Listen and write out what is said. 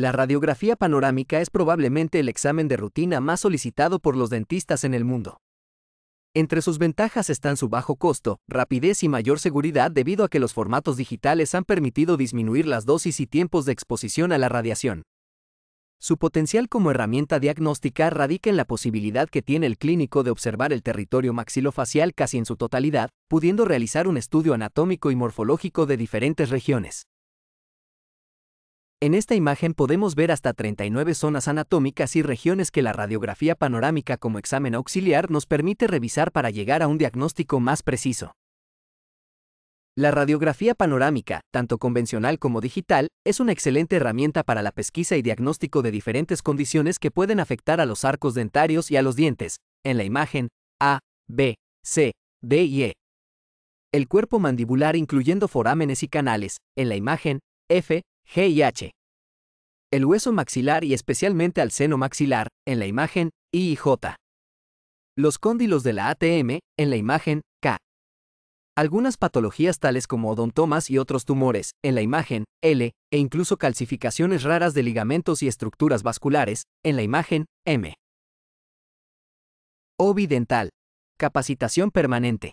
La radiografía panorámica es probablemente el examen de rutina más solicitado por los dentistas en el mundo. Entre sus ventajas están su bajo costo, rapidez y mayor seguridad debido a que los formatos digitales han permitido disminuir las dosis y tiempos de exposición a la radiación. Su potencial como herramienta diagnóstica radica en la posibilidad que tiene el clínico de observar el territorio maxilofacial casi en su totalidad, pudiendo realizar un estudio anatómico y morfológico de diferentes regiones. En esta imagen podemos ver hasta 39 zonas anatómicas y regiones que la radiografía panorámica como examen auxiliar nos permite revisar para llegar a un diagnóstico más preciso. La radiografía panorámica, tanto convencional como digital, es una excelente herramienta para la pesquisa y diagnóstico de diferentes condiciones que pueden afectar a los arcos dentarios y a los dientes, en la imagen A, B, C, D y E. El cuerpo mandibular incluyendo forámenes y canales, en la imagen F, G y H el hueso maxilar y especialmente al seno maxilar, en la imagen I y J. Los cóndilos de la ATM, en la imagen K. Algunas patologías tales como odontomas y otros tumores, en la imagen L, e incluso calcificaciones raras de ligamentos y estructuras vasculares, en la imagen M. Ovidental. Capacitación permanente.